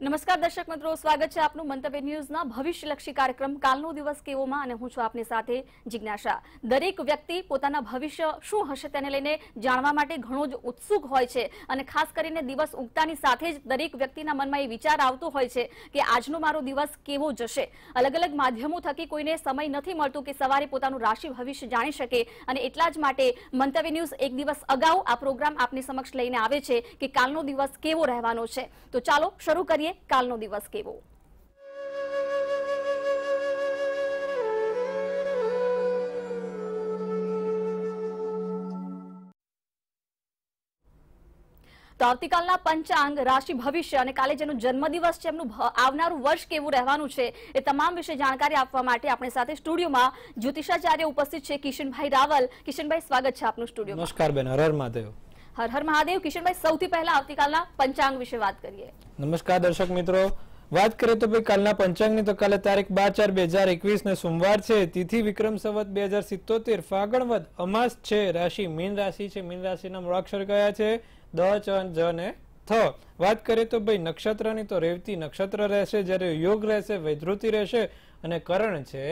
નમસ્કાર દર્શક મિત્રો સ્વાગત છે આપનું મંતવ્ય ન્યૂઝના ભવિષ્યલક્ષી કાર્યક્રમ કાલનો દિવસ કેવોમાં અને હું છું આપની સાથે દરેક વ્યક્તિના મનમાં વિચાર આવતો હોય છે કે આજનો મારો દિવસ કેવો જશે અલગ અલગ માધ્યમો થકી કોઈને સમય નથી મળતું કે સવારે પોતાનું રાશિ ભવિષ્ય જાણી શકે અને એટલા જ માટે મંતવ્ય ન્યૂઝ એક દિવસ અગાઉ આ પ્રોગ્રામ આપની સમક્ષ લઈને આવે છે કે કાલનો દિવસ કેવો રહેવાનો છે તો ચાલો શરૂ કરીએ જોઈએ કાલનો દિવસ કેવો તો આવતીકાલના પંચાંગ રાશિ ભવિષ્ય અને કાલે જેનો જન્મદિવસ છે એમનું આવનારું વર્ષ કેવું રહેવાનું છે એ તમામ વિશે જાણકારી આપવા માટે આપણી સાથે સ્ટુડિયોમાં જ્યોતિષાચાર્ય ઉપસ્થિત છે કિશનભાઈ રાવલ કિશનભાઈ સ્વાગત છે આપનું સ્ટુડિયો નમસ્કાર બેન હરર મહાદેવ હર હર મહાદેવ કિશનભાઈ સૌથી પહેલા આવતીકાલના પંચાંગ વિશે વાત કરીએ નમસ્કાર દર્શક મિત્રો વાત કરીએ તો ભાઈ કાલના પંચાંગની તો કાલે તારીખ બાર ચાર બે હજાર એકવીસ ને સોમવાર છે તિથિ વિક્રમ સંવત બે હજાર સિત્તોતેર ફાગણવદ અમાસ છે રાશિ મીન રાશિ છે મીન રાશિના મૂળાક્ષર કયા છે દ ચ જ ને થ વાત કરીએ તો ભાઈ નક્ષત્રની તો રેવતી નક્ષત્ર રહેશે જ્યારે યોગ રહેશે વૈધૃતિ રહેશે અને કરણ છે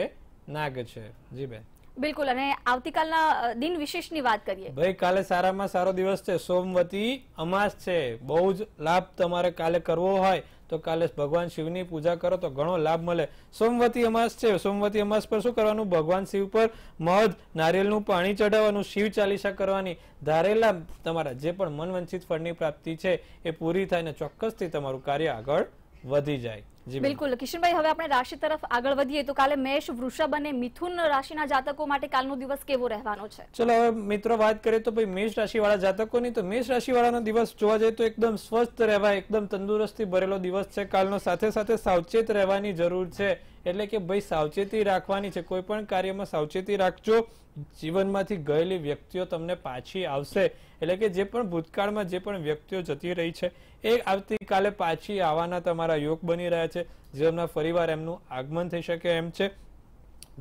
નાગ છે જી બેન બિલકુલ અને આવતીકાલના દિન વિશેષની વાત કરીએ ભાઈ કાલે સારામાં સારો દિવસ છે સોમવતી અમાસ છે બહુ જ લાભ તમારે કાલે કરવો હોય તો કાલે ભગવાન શિવની પૂજા કરો તો ઘણો લાભ મળે સોમવતી અમાસ છે સોમવતી અમાસ પર શું કરવાનું ભગવાન શિવ પર મધ નારિયેળનું પાણી ચઢાવવાનું શિવ ચાલીસા કરવાની ધારેલા તમારા જે પણ મનવંચિત ફળની પ્રાપ્તિ છે એ પૂરી થાય ને ચોક્કસથી તમારું કાર્ય આગળ વધી જાય બિલકુલ કિશનભાઈ હવે આપણે રાશિ તરફ આગળ વધીએ તો કાલે મેષ વૃષભ અને મિથુન રાશિના જાતકો માટે કાલનો દિવસ કેવો રહેવાનો છે ચલો હવે મિત્રો વાત કરીએ તો ભાઈ મેષ રાશિ વાળા જાતકોની તો મેષ રાશિ વાળાનો દિવસ જોવા જઈએ તો એકદમ સ્વસ્થ રહેવા એકદમ તંદુરસ્તી ભરેલો દિવસ છે કાલનો સાથે સાથે સાવચેત રહેવાની જરૂર છે એટલે કે ભાઈ સાવચેતી રાખવાની છે કોઈ પણ કાર્યમાં સાવચેતી રાખજો જીવનમાંથી ગયેલી વ્યક્તિઓ તમને પાછી આવશે એટલે કે જે પણ ભૂતકાળમાં જે પણ વ્યક્તિઓ જતી રહી છે એ આવતીકાલે પાછી આવવાના તમારા યોગ બની રહ્યા છે જીવનમાં ફરીવાર એમનું આગમન થઈ શકે એમ છે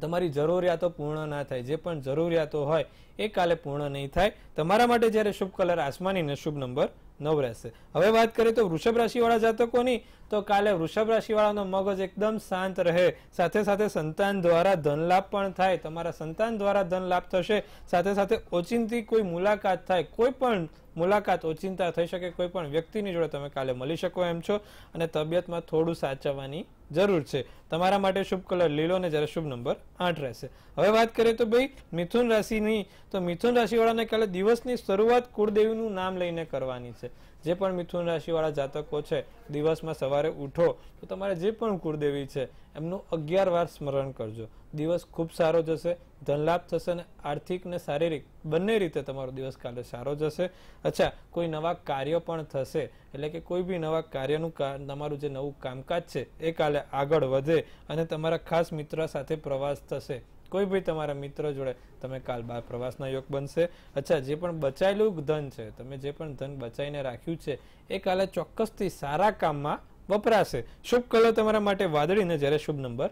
તમારી જરૂરિયાતો પૂર્ણ ના થાય જે પણ જરૂરિયાતો હોય એ કાલે પૂર્ણ નહીં થાય તમારા માટે જ્યારે શુભ કલર આસમાની ને શુભ નંબર નવ રહેશે હવે વાત કરીએ તો વૃષભ રાશિવાળા જાતકોની તો કાલે વૃષભ રાશિવાળાનો મગજ એકદમ શાંત રહે સાથે સાથે સંતાન દ્વારા ધનલાભ પણ થાય તમારા સંતાન દ્વારા ધન લાભ થશે સાથે સાથે ઓચિંતી કોઈ મુલાકાત થાય કોઈ પણ મુલાકાત ઓચિંતા થઈ શકે કોઈ પણ વ્યક્તિની જોડે તમે કાલે મળી શકો એમ છો અને તબિયતમાં થોડું સાચવવાની જરૂર છે તમારા માટે શુભ કલર લીલો અને જ્યારે શુભ નંબર આઠ રહેશે હવે વાત કરીએ તો ભાઈ મિથુન રાશિની તો મિથુન રાશિવાળાને કાલે દિવસની શરૂઆત કુળદેવીનું નામ લઈને કરવાની છે જે પણ મિથુન રાશિવાળા જાતકો છે દિવસમાં સવારે ઉઠો તો તમારે જે પણ કુળદેવી છે એમનું અગિયાર વાર સ્મરણ કરજો દિવસ ખૂબ સારો જશે ધનલાભ થશે અને આર્થિક ને શારીરિક બંને રીતે તમારો દિવસ કાલે સારો જશે અચ્છા કોઈ નવા કાર્ય પણ થશે એટલે કે કોઈ બી નવા કાર્યનું તમારું જે નવું કામકાજ છે એ કાલે આગળ વધે અને તમારા ખાસ મિત્ર સાથે પ્રવાસ થશે કોઈ બી તમારા મિત્રો જોડે તમે કાલ બાર પ્રવાસના યોગ બનશે અચ્છા જે પણ બચાયેલું ધન છે તમે જે પણ ધન બચાવીને રાખ્યું છે એ કાલે ચોક્કસથી સારા કામમાં વપરાશે શુભ કલર તમારા માટે વાદળીને જ્યારે શુભ નંબર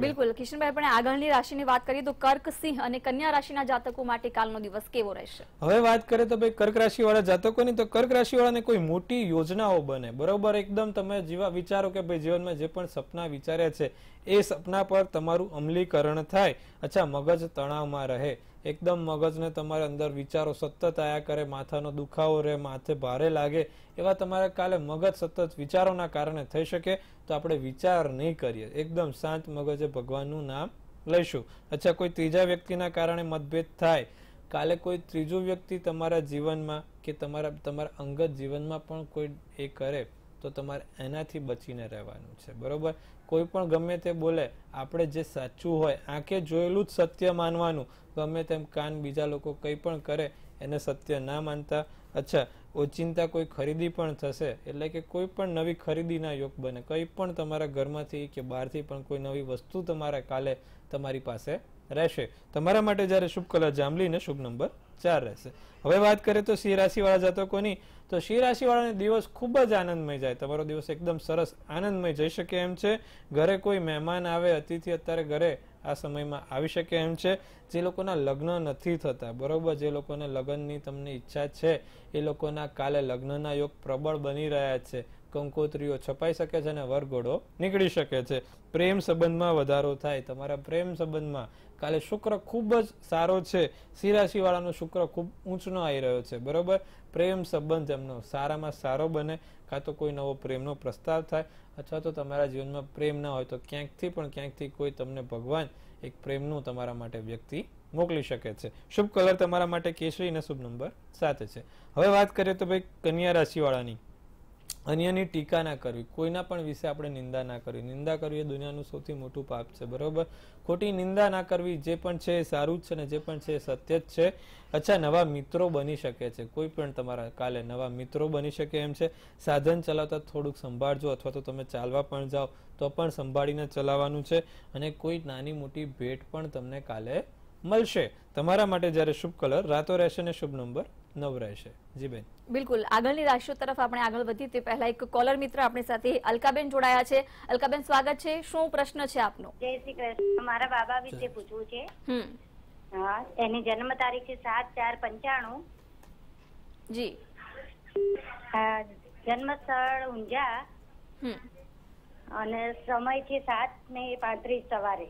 બિલકુલ કિશનભાઈ આપણે આગળની રાશિની વાત કરીએ તો કર્ક સિંહ અને કન્યા રાશિના જાતકો માટે કાલનો દિવસ કેવો રહેશે હવે વાત કરીએ તો ભાઈ કર્ક રાશિવાળા જાતકોની તો કર્ક રાશિવાળાને કોઈ મોટી યોજનાઓ બને બરોબર એકદમ તમે જેવા વિચારો કે ભાઈ જીવનમાં જે પણ સપના વિચાર્યા છે એ સપના પર તમારું અમલીકરણ થાય અચ્છા મગજ તણાવમાં રહે એકદમ મગજને તમારે અંદર વિચારો સતત આયા કરે માથાનો દુખાવો રહે માથે ભારે લાગે એવા તમારે કાલે મગજ સતત વિચારોના કારણે થઈ શકે તો આપણે વિચાર નહીં કરીએ એકદમ શાંત મગજે ભગવાનનું નામ લઈશું અચ્છા કોઈ ત્રીજા વ્યક્તિના કારણે મતભેદ થાય કાલે કોઈ ત્રીજું વ્યક્તિ તમારા જીવનમાં કે તમારા તમારા અંગત જીવનમાં પણ કોઈ એ કરે તો તમારે એનાથી બચીને રહેવાનું છે બરોબર કોઈ પણ ગમે તે બોલે આપણે જે સાચું હોય આંખે જોયેલું જ સત્ય માનવાનું ગમે તેમ કાન બીજા લોકો કંઈ પણ કરે એને સત્ય ના માનતા અચ્છા ઓચિંતા કોઈ ખરીદી પણ થશે એટલે કે કોઈ પણ નવી ખરીદીના યોગ બને કંઈ પણ તમારા ઘરમાંથી કે બહારથી પણ કોઈ નવી વસ્તુ તમારા કાલે તમારી પાસે રહેશે તમારા માટે જ્યારે શુભ કલર જાંબલી શુભ નંબર ચાર રહેશે હવે વાત કરીએ તો સિંહ રાશિવાળા જાતકોની તો સિંહ રાશિવાળાને દિવસ ખૂબ જ આનંદમય જાય તમારો દિવસ એકદમ સરસ આનંદમય જઈ શકે એમ છે ઘરે કોઈ મહેમાન આવે અતિથિ અત્યારે ઘરે આ સમયમાં આવી શકે એમ છે જે લોકોના લગ્ન નથી થતા બરોબર જે લોકોને લગ્નની તમને ઈચ્છા છે એ લોકોના કાલે લગ્નના યોગ પ્રબળ બની રહ્યા છે કંકોત્રીઓ છપાઈ શકે છે અને વરઘોડો નીકળી શકે છે પ્રેમ સંબંધમાં વધારો થાય તમારા પ્રેમ સંબંધમાં કાલે શુક્ર ખૂબ જ સારો છે સિરાશી વાળાનો શુક્ર ખૂબ ઊંચનો આવી રહ્યો છે બરોબર પ્રેમ સંબંધ એમનો સારામાં સારો બને કાં તો કોઈ નવો પ્રેમનો પ્રસ્તાવ થાય અથવા તો તમારા જીવનમાં પ્રેમ ના હોય તો ક્યાંકથી પણ ક્યાંકથી કોઈ તમને ભગવાન એક પ્રેમનું તમારા માટે વ્યક્તિ મોકલી શકે છે શુભ કલર તમારા માટે કેસરી અને શુભ નંબર સાથે છે હવે વાત કરીએ તો ભાઈ કન્યા રાશિવાળાની અન્યની ટીકા ના કરવી કોઈના પણ વિશે આપણે નિંદા ના કરવી નિંદા કરવી એ દુનિયાનું સૌથી મોટું પાપ છે બરોબર ખોટી નિંદા ના કરવી જે પણ છે એ સારું જ છે ને જે પણ છે એ સત્ય જ છે અચ્છા નવા મિત્રો બની શકે છે કોઈ પણ તમારા કાલે નવા મિત્રો બની શકે એમ છે સાધન ચલાવતા થોડુંક સંભાળજો અથવા તો તમે ચાલવા પણ જાઓ તો પણ સંભાળીને ચલાવવાનું છે અને કોઈ નાની મોટી ભેટ પણ તમને કાલે મળશે તમારા માટે જ્યારે શુભ કલર રાતો રહેશે ને શુભ નંબર નવ રહેશે જી બેન બિલકુલ આગળની રાશિઓ તરફ આપણે આગળ વધીએ તે પહેલા એક કોલર મિત્ર આપણી સાથે અલકાબેન જોડાયા છે અલકાબેન સ્વાગત છે શું પ્રશ્ન છે આપનો જય શ્રી કૃષ્ણ મારા બાબા વિશે પૂછવું છે હા એની જન્મ તારીખ છે સાત ચાર પંચાણું જી જન્મ સ્થળ ઊંઝા અને સમય છે સાત ને પાંત્રીસ સવારે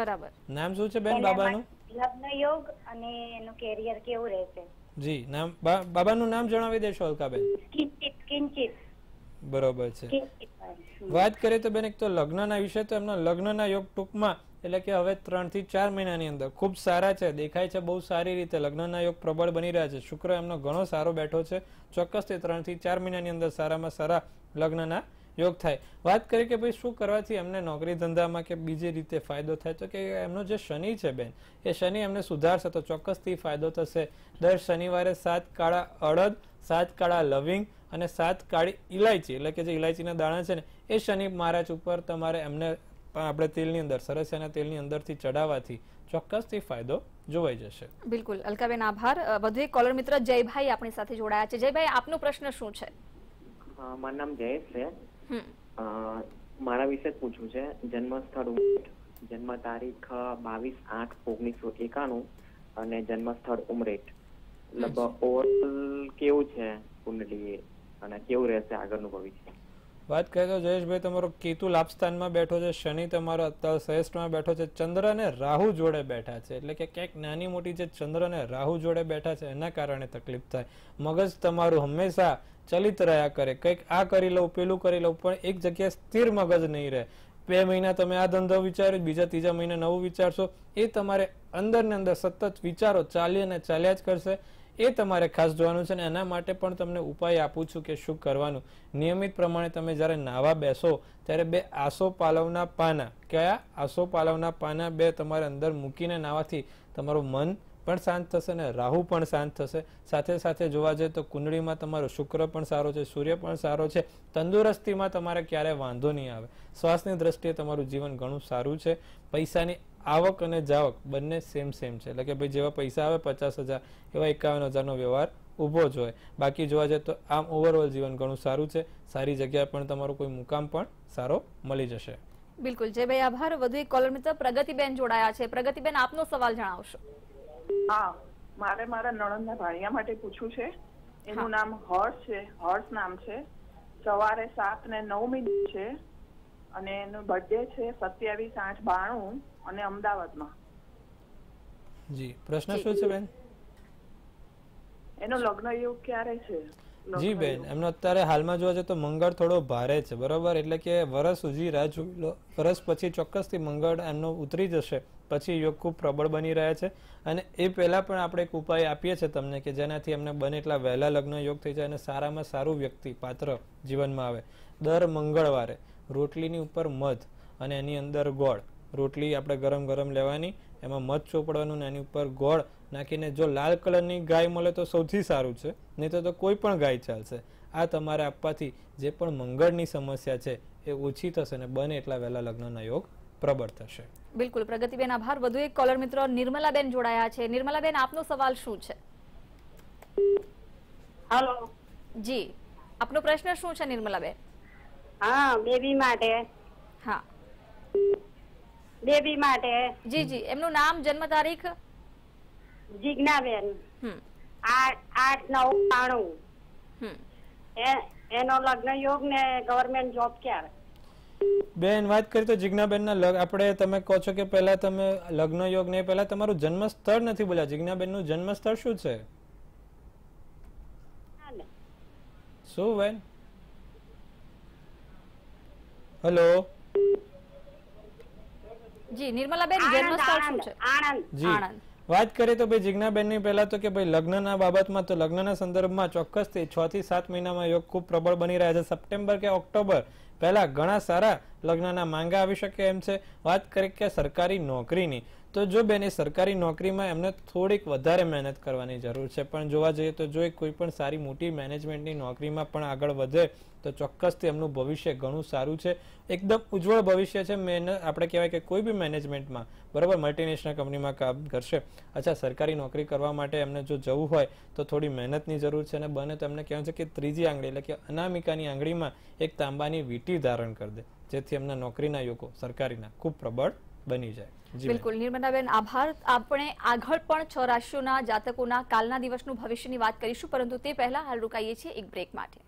બરાબર નામ શું છે બેન બાબાનું લગ્ન યોગ અને એનું કેરિયર કેવું રહેશે જી નામ બાબાનું નામ જણાવી દેશો અલકાબેન બરોબર છે વાત કરીએ તો બેન એક તો લગ્નના વિશે તો એમના લગ્નના યોગ ટૂંકમાં એટલે કે હવે ત્રણ થી ચાર મહિનાની અંદર ખૂબ સારા છે દેખાય છે બહુ સારી રીતે લગ્નના યોગ પ્રબળ બની રહ્યા છે શુક્ર એમનો ઘણો સારો બેઠો છે ચોક્કસ તે ત્રણ થી ચાર મહિનાની અંદર સારામાં સારા લગ્નના યોગ થાય વાત કરીએ કે ભાઈ શું કરવાથી એમને નોકરી ધંધામાં કે બીજી રીતે ફાયદો થાય તો કે એમનો જે શનિ છે બેન એ શનિ એમને સુધારશે તો ચોક્કસથી ફાયદો થશે દર શનિવારે સાત કાળા અડદ સાત કાળા લવિંગ અને સાત કાળી ઇલાયચી એટલે કે જે ઇલાયચીના દાણા છે ને એ શનિ મહારાજ ઉપર તમારે એમને આપણે તેલની અંદર સરસિયાના તેલની અંદરથી ચડાવવાથી ચોક્કસથી ફાયદો જોવાઈ જશે બિલકુલ અલકાબેન આભાર વધુ એક કોલર મિત્ર જયભાઈ આપણી સાથે જોડાયા છે જયભાઈ આપનો પ્રશ્ન શું છે મારું નામ જયેશ છે મારા વિશે પૂછવું છે જન્મ સ્થળ ઉમરેઠ જન્મ તારીખ બાવીસ આઠ ઓગણીસો એકાણું અને જન્મ સ્થળ ઉમરેઠ લગભગ ઓવરઓલ કેવું છે કુંડલી અને કેવું રહેશે આગળનું ભવિષ્ય વાત કરીએ તો જયેશભાઈ તમારો કેતુ લાભસ્થાનમાં બેઠો છે શનિ તમારો અત્યારે શ્રેષ્ઠમાં બેઠો છે ચંદ્ર અને રાહુ જોડે બેઠા છે એટલે કે ક્યાંક નાની મોટી જે ચંદ્ર અને રાહુ જોડે બેઠા છે એના કારણે તકલીફ થાય મગજ તમારું હંમેશા ચલિત રહ્યા કરે કંઈક આ કરી લઉં પેલું કરી લઉં પણ એક જગ્યાએ સ્થિર મગજ નહીં રહે બે મહિના તમે આ ધંધો વિચારો બીજા ત્રીજા મહિને નવું વિચારશો એ તમારે અંદર ને અંદર સતત વિચારો ચાલી અને ચાલ્યા જ કરશે એ તમારે ખાસ જોવાનું છે અને એના માટે પણ તમને ઉપાય આપું છું કે શું કરવાનું નિયમિત પ્રમાણે તમે જ્યારે નાવા બેસો ત્યારે બે આસો પાલવના પાના કયા આસો પાલવના પાના બે તમારે અંદર મૂકીને નાવાથી તમારું મન પણ શાંત થશે ને રાહુ પણ શાંત થશે સાથે સાથે જોવા જઈએ તો કુંડળીમાં તમારો શુક્ર પણ સારો છે સૂર્ય પણ સારો છે તંદુરસ્તીમાં તમારે ક્યારે વાંધો નહીં આવે શ્વાસની દ્રષ્ટિએ તમારું જીવન ઘણું સારું છે પૈસાની આવક અને જાવક બંને સેમ સેમ છે એટલે કે ભાઈ જેવા પૈસા આવે પચાસ હજાર એવા એકાવન હજારનો વ્યવહાર ઊભો જ હોય બાકી જોવા જાય તો આમ ઓવરઓલ જીવન ઘણું સારું છે સારી જગ્યા પણ તમારો કોઈ મુકામ પણ સારો મળી જશે બિલકુલ જય ભાઈ આભાર વધુ એક કોલર મિત્ર પ્રગતિબેન જોડાયા છે પ્રગતિબેન આપનો સવાલ જણાવશો મારે મારા નણંદ ના ભાણિયા માટે પૂછવું છે એનું નામ હર્ષ છે હર્ષ નામ છે સવારે સાત ને નવ મિનિટ છે અને એનું બર્થડે છે સત્યાવીસ આઠ બાણું અને અમદાવાદમાં જી પ્રશ્ન શું છે બેન એનો લગ્ન યોગ ક્યારે છે જી બેન એમનો અત્યારે હાલમાં જોવા જઈએ તો મંગળ થોડો ભારે છે બરોબર એટલે કે વર્ષ સુધી રાહ જોઈ લો વર્ષ પછી ચોક્કસથી મંગળ એમનો ઉતરી જશે પછી યોગ ખૂબ પ્રબળ બની રહ્યા છે અને એ પહેલાં પણ આપણે એક ઉપાય આપીએ છીએ તમને કે જેનાથી એમને બને એટલા વહેલા લગ્ન યોગ થઈ જાય અને સારામાં સારું વ્યક્તિ પાત્ર જીવનમાં આવે દર મંગળવારે રોટલીની ઉપર મધ અને એની અંદર ગોળ રોટલી આપણે ગરમ ગરમ લેવાની એમાં મધ ચોપડવાનું ને એની ઉપર ગોળ નાખીને જો લાલ કલરની ગાય મળે તો સૌથી સારું છે નહીં તો કોઈ પણ ગાય ચાલશે આ તમારે આપવાથી જે પણ મંગળની સમસ્યા છે એ ઓછી થશે ને બને એટલા વહેલા લગ્નના યોગ પ્રબળ થશે બિલકુલ પ્રગતિબેન આભાર વધુ એક કોલર મિત્રો નિર્મલાબેન જોડાયા છે નિર્મલાબેન આપનો સવાલ શું છે હલો જી આપનો પ્રશ્ન શું છે નિર્મલાબેન હા બેબી માટે હા બેબી માટે જી જી એમનું નામ જન્મ તારીખ જીજ્ઞાબેન આઠ નવ એ એનો લગ્ન યોગ ને ગવર્મેન્ટ જોબ ક્યારે બેન વાત કરી તો જિજ્ઞાબેનના લગ આપણે તમે કહો છો કે પહેલા તમે લગ્ન યોગ ને પહેલા તમારું જન્મ સ્થળ નથી બોલ્યા જિજ્ઞાબેનનું જન્મ સ્થળ શું છે શું બેન હેલો જી નિર્મલાબેન જન્મ સ્થળ શું છે આણંદ આણંદ વાત કરીએ તો ભાઈ જિજ્ઞાબેનની પહેલા તો કે ભાઈ લગ્નના બાબતમાં તો લગ્નના સંદર્ભમાં ચોક્કસથી છ થી સાત મહિનામાં યોગ ખૂબ પ્રબળ બની રહ્યા છે સપ્ટેમ્બર કે ઓક્ટોબર પહેલાં ઘણા સારા લગ્નના માંગા આવી શકે એમ છે વાત કરી કે સરકારી નોકરીની તો જો બેન એ સરકારી નોકરીમાં એમને થોડીક વધારે મહેનત કરવાની જરૂર છે પણ જોવા જઈએ તો જો એ કોઈ પણ સારી મોટી મેનેજમેન્ટની નોકરીમાં પણ આગળ વધે તો ચોક્કસથી એમનું ભવિષ્ય ઘણું સારું છે એકદમ ઉજ્જવળ ભવિષ્ય છે મેન આપણે કહેવાય કે કોઈ બી મેનેજમેન્ટમાં બરાબર મલ્ટીનેશનલ કંપનીમાં કામ કરશે અચ્છા સરકારી નોકરી કરવા માટે એમને જો જવું હોય તો થોડી મહેનતની જરૂર છે અને બને તો એમને કહેવાય છે કે ત્રીજી આંગળી એટલે કે અનામિકાની આંગળીમાં એક તાંબાની વીંટી ધારણ કરી દે જેથી એમના નોકરીના યોગો સરકારીના ખૂબ પ્રબળ બની જાય બિલકુલ નિર્મલાબેન આભાર આપણે આગળ પણ છ રાશિઓના જાતકોના કાલના દિવસનું ભવિષ્યની વાત કરીશું પરંતુ તે પહેલા હાલ રોકાઈએ છીએ એક બ્રેક માટે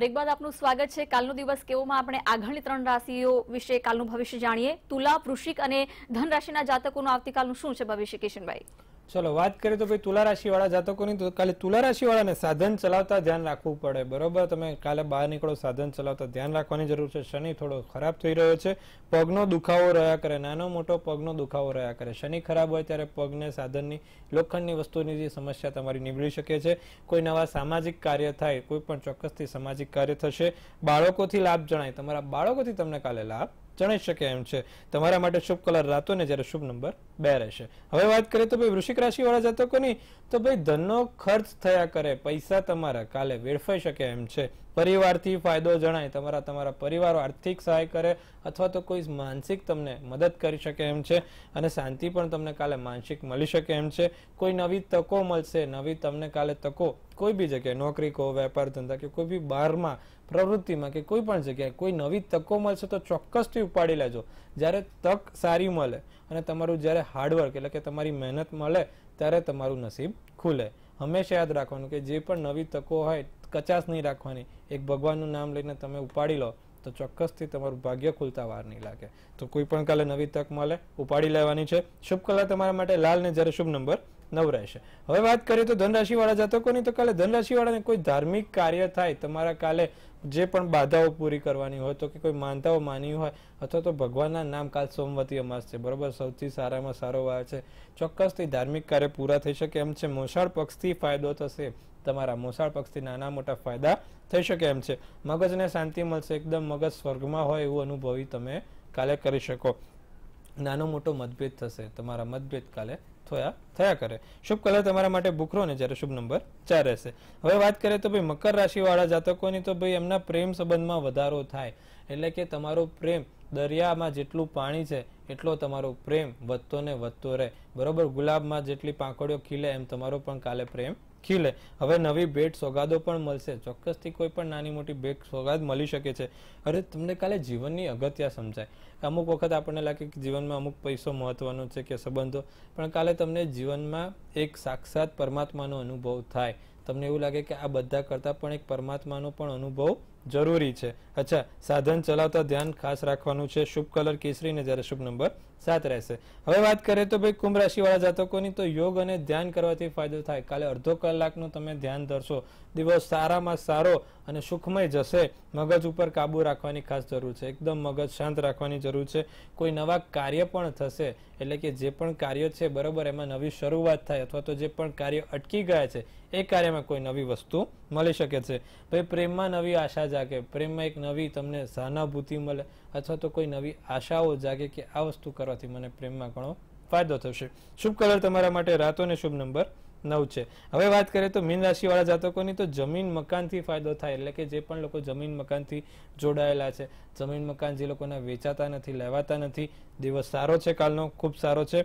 બ્રેક બાદ આપનું સ્વાગત છે કાલનો દિવસ કેવોમાં આપણે આગળની ત્રણ રાશિઓ વિશે કાલનું ભવિષ્ય જાણીએ તુલા વૃશ્ચિક અને ધન રાશિના જાતકોનું આવતીકાલનું શું છે ભવિષ્ય કિશનભાઈ ચલો વાત કરીએ તો ભાઈ તુલા વાળા જાતકોની તો કાલે તુલા રાશિવાળાને સાધન ચલાવતા ધ્યાન રાખવું પડે બરોબર તમે કાલે બહાર નીકળો સાધન ચલાવતા ધ્યાન રાખવાની જરૂર છે શનિ થોડો ખરાબ થઈ રહ્યો છે પગનો દુખાવો રહ્યા કરે નાનો મોટો પગનો દુખાવો રહ્યા કરે શનિ ખરાબ હોય ત્યારે પગને સાધનની લોખંડની વસ્તુની જે સમસ્યા તમારી નીવડી શકે છે કોઈ નવા સામાજિક કાર્ય થાય કોઈ પણ ચોક્કસથી સામાજિક કાર્ય થશે બાળકોથી લાભ જણાય તમારા બાળકોથી તમને કાલે લાભ જણાઈ શકે એમ છે તમારા માટે શુભ કલર રાતો ને જ્યારે શુભ નંબર બે રહેશે હવે વાત કરીએ તો ભાઈ વૃશ્ચિક રાશિવાળા જાતકોની તો ભાઈ ધનનો ખર્ચ થયા કરે પૈસા તમારા કાલે વેડફાઈ શકે એમ છે પરિવારથી ફાયદો જણાય તમારા તમારા પરિવાર આર્થિક સહાય કરે અથવા તો કોઈ માનસિક તમને મદદ કરી શકે એમ છે અને શાંતિ પણ તમને કાલે માનસિક મળી શકે એમ છે કોઈ નવી તકો મળશે નવી તમને કાલે તકો કોઈ બી જગ્યાએ નોકરી કહો વેપાર ધંધા કે કોઈ બી બહારમાં પ્રવૃત્તિમાં કે કોઈ પણ જગ્યાએ કોઈ નવી તકો મળશે તો ચોક્કસથી ઉપાડી લેજો જ્યારે તક સારી મળે અને તમારું જ્યારે હાર્ડવર્ક એટલે કે તમારી મહેનત મળે ત્યારે તમારું નસીબ ખુલે હંમેશા યાદ રાખવાનું કે જે પણ નવી તકો હોય કચાશ નહીં રાખવાની એક ભગવાનનું નામ લઈને તમે ઉપાડી લો તો ચોક્કસથી તમારું ભાગ્ય ખુલતા વાર નહીં લાગે તો કોઈ પણ કાલે નવી તક મળે ઉપાડી લેવાની છે શુભ કલા તમારા માટે લાલ ને જ્યારે શુભ નંબર નવ રહેશે હવે વાત કરીએ તો ધનરાશિવાળા જાતકોની તો કાલે ધનરાશિવાળાને કોઈ ધાર્મિક કાર્ય થાય તમારા કાલે જે પણ બાધાઓ પૂરી કરવાની હોય તો કે કોઈ માનતાઓ માની હોય અથવા તો ભગવાનના નામ કાલ સોમવતી અમાસ છે બરોબર સૌથી સારામાં સારો વાર છે ચોક્કસથી ધાર્મિક કાર્ય પૂરા થઈ શકે એમ છે મોસાળ પક્ષથી ફાયદો થશે તમારા મોસાળ પક્ષથી નાના મોટા ફાયદા થઈ શકે એમ છે મગજને શાંતિ મળશે એકદમ મગજ સ્વર્ગમાં હોય એવું અનુભવી તમે કાલે કરી શકો નાનો મોટો મતભેદ થશે તમારા મતભેદ કાલે થયા થયા કરે શુભ કલર તમારા માટે ભૂખરો ને જ્યારે શુભ નંબર ચાર રહેશે હવે વાત કરીએ તો ભાઈ મકર રાશિવાળા જાતકોની તો ભાઈ એમના પ્રેમ સંબંધમાં વધારો થાય એટલે કે તમારો પ્રેમ દરિયામાં જેટલું પાણી છે એટલો તમારો પ્રેમ વધતો ને વધતો રહે બરોબર ગુલાબમાં જેટલી પાંખડીઓ ખીલે એમ તમારો પણ કાલે પ્રેમ ખીલે હવે નવી ભેટ સોગાદો પણ મળશે ચોક્કસથી કોઈ પણ નાની મોટી ભેટ સોગાદ મળી શકે છે અરે તમને કાલે જીવનની અગત્યા સમજાય અમુક વખત આપણને લાગે કે જીવનમાં અમુક પૈસો મહત્વનો છે કે સંબંધો પણ કાલે તમને જીવનમાં એક સાક્ષાત પરમાત્માનો અનુભવ થાય તમને એવું લાગે કે આ બધા કરતાં પણ એક પરમાત્માનો પણ અનુભવ જરૂરી છે અચ્છા સાધન ચલાવતા ધ્યાન ખાસ રાખવાનું છે શુભ કલર કેસરી ને જ્યારે શુભ નંબર સાત રહેશે હવે વાત કરીએ તો ભાઈ કુંભ રાશિવાળા જાતકોની તો યોગ અને ધ્યાન કરવાથી ફાયદો થાય કાલે અડધો કલાકનું તમે ધ્યાન ધરશો દિવસ સારામાં સારો અને સુખમય જશે મગજ ઉપર કાબુ રાખવાની ખાસ જરૂર છે એકદમ મગજ શાંત રાખવાની જરૂર છે કોઈ નવા કાર્ય પણ થશે એટલે કે જે પણ કાર્ય છે બરોબર એમાં નવી શરૂઆત થાય અથવા તો જે પણ કાર્ય અટકી ગયા છે એ કાર્યમાં કોઈ નવી વસ્તુ મળી શકે છે ભાઈ પ્રેમમાં નવી આશા જાગે પ્રેમમાં એક નવી તમને સહાનુભૂતિ મળે અથવા તો કોઈ નવી આશાઓ જાગે કે આ વસ્તુ કરવાથી મને પ્રેમમાં ઘણો ફાયદો થશે શુભ કલર તમારા માટે રાતોને શુભ નંબર નવ છે હવે વાત કરીએ તો મીન રાશિવાળા જાતકોની તો જમીન મકાનથી ફાયદો થાય એટલે કે જે પણ લોકો જમીન મકાનથી જોડાયેલા છે જમીન મકાન જે લોકોના વેચાતા નથી લેવાતા નથી દિવસ સારો છે કાલનો ખૂબ સારો છે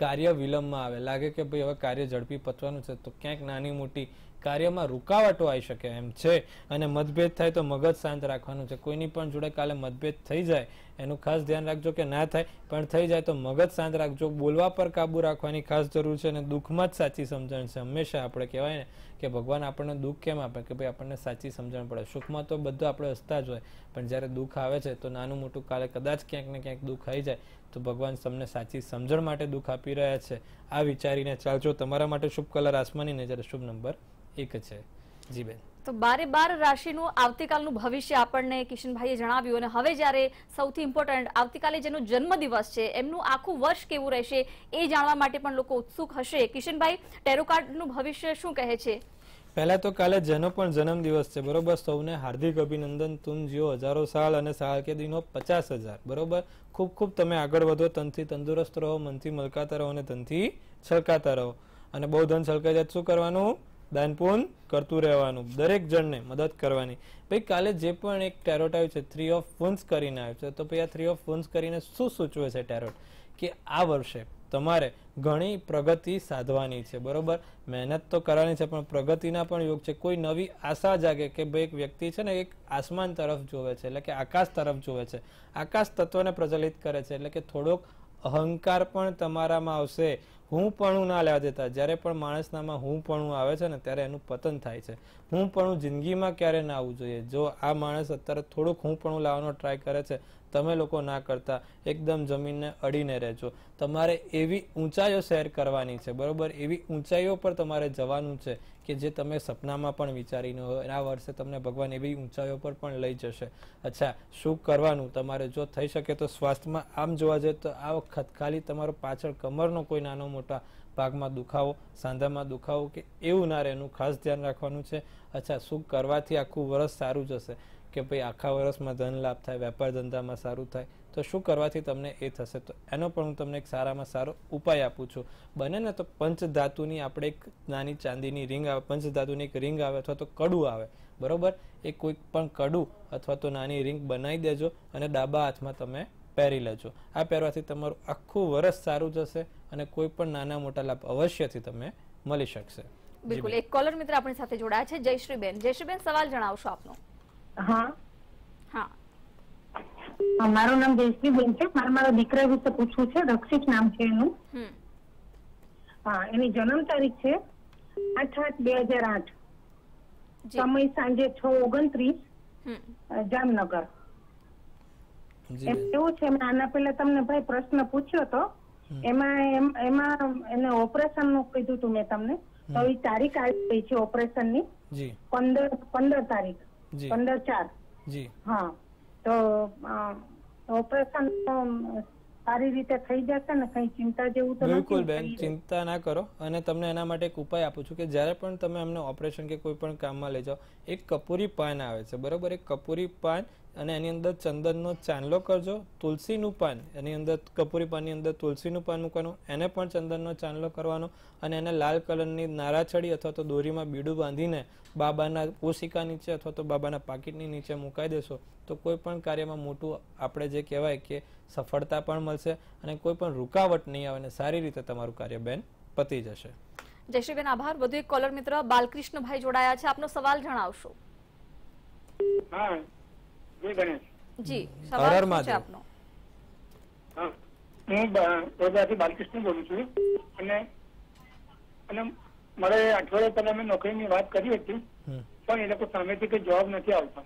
કાર્ય વિલંબમાં આવે લાગે કે ભાઈ હવે કાર્ય ઝડપી પતવાનું છે તો ક્યાંક નાની મોટી કાર્યમાં રૂકાવટો આવી શકે એમ છે અને મતભેદ થાય તો મગજ શાંત રાખવાનું છે કોઈની પણ જોડે કાલે મતભેદ થઈ જાય એનું ખાસ ધ્યાન રાખજો કે ના થાય પણ થઈ જાય તો મગજ શાંત રાખજો બોલવા પર કાબુ રાખવાની ખાસ જરૂર છે અને દુઃખમાં જ સાચી સમજણ છે હંમેશા આપણે કહેવાય ને કે ભગવાન આપણને દુઃખ કેમ આપે કે ભાઈ આપણને સાચી સમજણ પડે સુખમાં તો બધું આપણે હસતા જ હોય પણ જ્યારે દુઃખ આવે છે તો નાનું મોટું કાલે કદાચ ક્યાંક ને ક્યાંક દુઃખ આવી જાય તો ભગવાન તમને સાચી સમજણ માટે દુઃખ આપી રહ્યા છે આ વિચારીને ચાલજો તમારા માટે શુભ કલર આસમાની નજર શુભ નંબર એક છે જીબેન તો બારે બાર રાશિનું આવતીકાલનું ભવિષ્ય આપણને કિશનભાઈએ જણાવ્યું અને હવે જ્યારે સૌથી ઇમ્પોર્ટન્ટ આવતીકાલે જેનો જન્મદિવસ છે એમનું આખું વર્ષ કેવું રહેશે એ જાણવા માટે પણ લોકો ઉત્સુક હશે કિશનભાઈ ટેરોકાર્ડનું ભવિષ્ય શું કહે છે પહેલા તો કાલે જેનો પણ જન્મદિવસ છે બરોબર સૌને હાર્દિક અભિનંદન તુમ જીઓ હજારો સાલ અને કારકિર્દીનો પચાસ હજાર બરોબર ખૂબ ખૂબ તમે આગળ વધો તનથી તંદુરસ્ત રહો મનથી મલકાતા રહો અને તનથી છલકાતા રહો અને બહુ ધન છલકાઈ જાય શું કરવાનું દાનપૂન કરતું રહેવાનું દરેક જણને મદદ કરવાની ભાઈ કાલે જે પણ એક ટેરોટ આવ્યું છે થ્રી ઓફ વન્સ કરીને આવ્યું છે તો ભાઈ આ થ્રી ઓફ વન્સ કરીને શું સૂચવે છે ટેરોટ કે આ વર્ષે તમારે ઘણી પ્રગતિ સાધવાની છે બરોબર મહેનત તો કરવાની છે પણ પ્રગતિના પણ યોગ છે કોઈ નવી આશા જાગે કે ભાઈ એક વ્યક્તિ છે ને એક આસમાન તરફ જોવે છે એટલે કે આકાશ તરફ જોવે છે આકાશ તત્વને પ્રચલિત કરે છે એટલે કે થોડોક અહંકાર પણ તમારામાં આવશે હું પણું ના લેવા દેતા જ્યારે પણ માણસનામાં હું પણું આવે છે ને ત્યારે એનું પતન થાય છે હું પણું જિંદગીમાં ક્યારે ના આવવું જોઈએ જો આ માણસ અત્યારે થોડુંક હું પણ લાવવાનો ટ્રાય કરે છે તમે લોકો ના કરતા એકદમ જમીનને અડીને રહેજો તમારે એવી ઊંચાઈઓ શેર કરવાની છે બરોબર એવી ઊંચાઈઓ પર તમારે જવાનું છે કે જે તમે સપનામાં પણ વિચારી ન હોય આ વર્ષે તમને ભગવાન એવી ઊંચાઈઓ પર પણ લઈ જશે અચ્છા શું કરવાનું તમારે જો થઈ શકે તો સ્વાસ્થ્યમાં આમ જોવા જઈએ તો આ વખત ખાલી તમારો પાછળ કમરનો કોઈ નાનો મોટા ભાગમાં દુખાવો સાંધામાં દુખાવો કે એવું ના રહે એનું ખાસ ધ્યાન રાખવાનું છે અચ્છા શું કરવાથી આખું વરસ સારું જશે કે ભાઈ આખા વર્ષમાં ધન લાભ થાય વેપાર ધંધામાં સારું થાય તો શું કરવાથી તમને એ થશે તો એનો પણ હું તમને એક સારામાં સારો ઉપાય આપું છું બને ને તો પંચધાતુની આપણે એક નાની ચાંદીની રિંગ આવે પંચધાતુની એક રિંગ આવે અથવા તો કડું આવે બરોબર એ કોઈ પણ કડું અથવા તો નાની રિંગ બનાવી દેજો અને ડાબા હાથમાં તમે પહેરી લેજો આ પહેરવાથી તમારું આખું વર્ષ સારું જશે અને કોઈ પણ નાના મોટા લાભ અવશ્યથી તમે મળી શકશે બિલકુલ એક કોલર મિત્ર આપણી સાથે જોડાયા છે જયશ્રીબેન જયશ્રીબેન સવાલ જણાવશો આપનો મારું નામ જયશ્રીબેન છે મારે મારા દીકરા વિશે પૂછવું છે રક્ષિત નામ છે એનું હા એની જન્મ તારીખ છે આઠ આઠ બે હજાર આઠ સમય સાંજે છ ઓગણત્રીસ જામનગર એવું છે આના પેલા તમને ભાઈ પ્રશ્ન પૂછ્યો તો એમાં એમાં એને ઓપરેશન નું કીધું તું મેં તમને તો એ તારીખ આવી ગઈ છે ઓપરેશન ની પંદર પંદર તારીખ પંદર ચાર હા તો ઓપરેશન સારી રીતે થઈ જશે ને કઈ ચિંતા જેવું તો બિલકુલ બેન ચિંતા ના કરો અને તમને એના માટે એક ઉપાય આપું છું કે જ્યારે પણ તમે એમને ઓપરેશન કે કોઈ પણ કામમાં લઈ જાઓ એક કપૂરી પાન આવે છે બરોબર એક કપૂરી પાન અને એની અંદર ચંદનનો ચાંદલો કરજો તુલસીનું પાન એની અંદર કપૂરી પાનની અંદર તુલસીનું પાન મૂકવાનું એને પણ ચંદનનો ચાંદલો કરવાનો અને એને લાલ કલરની નારાછડી અથવા તો દોરીમાં બીડું બાંધીને બાબાના પોશિકા નીચે અથવા તો બાબાના પાકીટની નીચે મુકાઈ દેશો તો કોઈ પણ કાર્યમાં મોટું આપણે જે કહેવાય કે સફળતા પણ મળશે અને કોઈ પણ રૂકાવટ નહીં આવે અને સારી રીતે તમારું કાર્ય બેન પતી જશે જયશ્રીબેન આભાર વધુ એક કોલર મિત્ર બાલકૃષ્ણભાઈ જોડાયા છે આપનો સવાલ જણાવશો હા જી હું વડોદરાથી બાલકૃષ્ણ બોલું છું અને અને મારે અઠવાડિયા પહેલા મેં ની વાત કરી હતી પણ એ લોકો સામેથી કઈ જવાબ નથી આવતા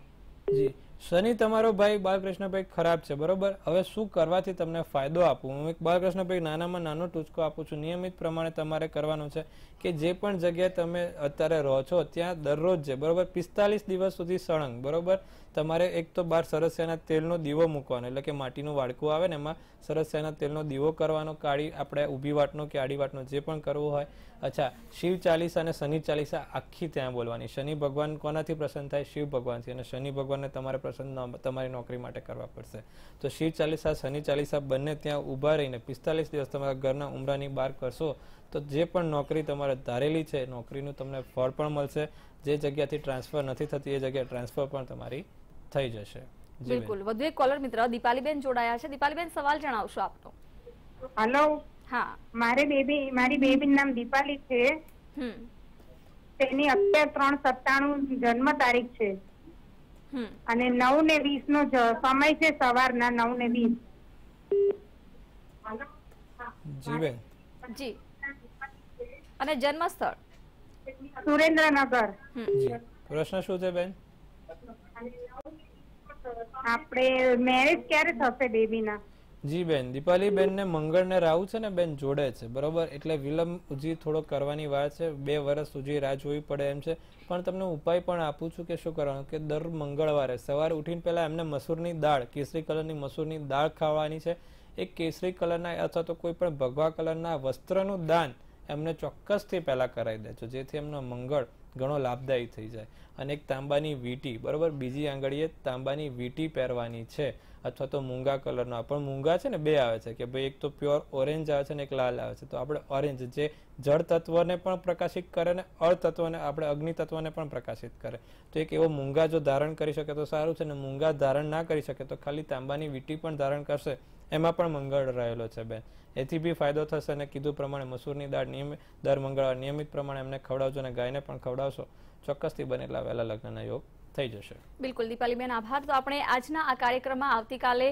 શનિ તમારો ભાઈ બાલકૃષ્ણભાઈ ખરાબ છે બરોબર હવે શું કરવાથી તમને ફાયદો આપું હું એક બાલકૃષ્ણભાઈ નાનામાં નાનો ટૂચકો આપું છું નિયમિત પ્રમાણે તમારે કરવાનું છે કે જે પણ જગ્યાએ તમે અત્યારે રહો છો ત્યાં દરરોજ છે બરોબર પિસ્તાલીસ દિવસ સુધી સળંગ બરોબર તમારે એક તો બાર સરસિયાના તેલનો દીવો મૂકવાનો એટલે કે માટીનું વાડકું આવે ને એમાં સરસિયાના તેલનો દીવો કરવાનો કાળી આપણે ઊભી વાટનો કે આડી વાટનો જે પણ કરવું હોય અચ્છા શિવ ચાલીસા અને શનિ ચાલીસા આખી ત્યાં બોલવાની શનિ ભગવાન કોનાથી પ્રસન્ન થાય શિવ ભગવાનથી અને શનિ ભગવાનને તમારે પસંદ તમારી નોકરી માટે કરવા પડશે તો શિવ ચાલીસા શનિ ચાલીસા બંને ત્યાં ઊભા રહીને પિસ્તાલીસ દિવસ તમારા ઘરના ઉમરાની બહાર કરશો તો જે પણ નોકરી તમારે ધારેલી છે નોકરીનું તમને ફળ પણ મળશે જે જગ્યાથી ટ્રાન્સફર નથી થતી એ જગ્યાએ ટ્રાન્સફર પણ તમારી થઈ જશે બિલકુલ વધુ એક કોલર મિત્ર દીપાલીબેન જોડાયા છે દીપાલીબેન સવાલ જણાવશો આપનો હેલો હા મારે બેબી મારી બેબી નામ દીપાલી છે તેની અત્યારે ત્રણ સત્તાણું જન્મ તારીખ છે અને નવ ને વીસ નો સમય છે સવારના નવ ને વીસ બેન જી અને જન્મસ્થળ સુરેન્દ્રનગર પ્રશ્ન શું છે બેન આપણે મેરેજ ક્યારે થશે બેબીના જી બેન દીપાલી દીપાલીબેનને મંગળને રાહુ છે ને બેન જોડે છે બરોબર એટલે વિલંબ હજી થોડો કરવાની વાર છે બે વર્ષ સુધી રાહ જોવી પડે એમ છે પણ તમને ઉપાય પણ આપું છું કે શું કરવાનું કે દર મંગળવારે સવારે ઉઠીને પહેલાં એમને મસૂરની દાળ કેસરી કલરની મસૂરની દાળ ખાવાની છે એક કેસરી કલરના અથવા તો કોઈ પણ ભગવા કલરના વસ્ત્રનું દાન એમને ચોક્કસથી પહેલાં કરાવી દેજો જેથી એમનો મંગળ ઘણો લાભદાયી થઈ જાય અને એક તાંબાની વીંટી બરાબર બીજી આંગળીએ તાંબાની વીંટી પહેરવાની છે અથવા તો મૂંગા કલરના પણ મૂંગા છે ને બે આવે છે કે ભાઈ એક તો પ્યોર ઓરેન્જ આવે છે ને એક લાલ આવે છે તો આપણે ઓરેન્જ જે જળ તત્વને પણ પ્રકાશિત કરે ને અર્થતત્વને આપણે અગ્નિ તત્વને પણ પ્રકાશિત કરે તો એક એવો મૂંગા જો ધારણ કરી શકે તો સારું છે ને મૂંગા ધારણ ના કરી શકે તો ખાલી તાંબાની વીટી પણ ધારણ કરશે એમાં પણ મંગળ રહેલો છે બેન એથી બી ફાયદો થશે અને કીધું પ્રમાણે મસૂરની દાળ નિયમિત દર મંગળવાર નિયમિત પ્રમાણે એમને ખવડાવજો અને ગાયને પણ ખવડાવશો ચોક્કસથી બનેલા વહેલા લગ્નના યોગ થઈ જશે બિલકુલ દીપાલીબેન આભાર તો આપણે આજના આ કાર્યક્રમમાં આવતીકાલે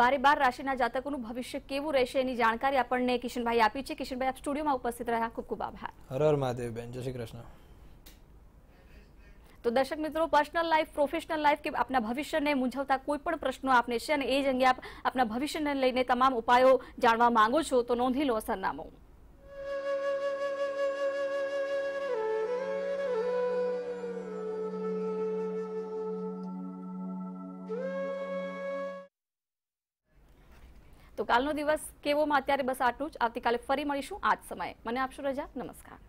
બારે બાર રાશિના જાતકોનું ભવિષ્ય કેવું રહેશે એની જાણકારી આપણને કિશનભાઈ આપી છે કિશનભાઈ આપ સ્ટુડિયોમાં ઉપસ્થિત રહ્યા ખૂબ ખૂબ આભાર હર હર મહાદેવબેન જય શ્રી કૃષ્ણ તો દર્શક મિત્રો પર્સનલ લાઈફ પ્રોફેશનલ લાઈફ કે આપના ભવિષ્યને મૂંઝવતા કોઈ પણ પ્રશ્નો આપને છે અને એ જ અંગે આપ આપના ભવિષ્યને લઈને તમામ ઉપાયો જાણવા માંગો છો તો નોંધી લો સરનામું કાલનો દિવસ કેવોમાં અત્યારે બસ આટલું જ આવતીકાલે ફરી મળીશું આજ સમયે મને આપશો રજા નમસ્કાર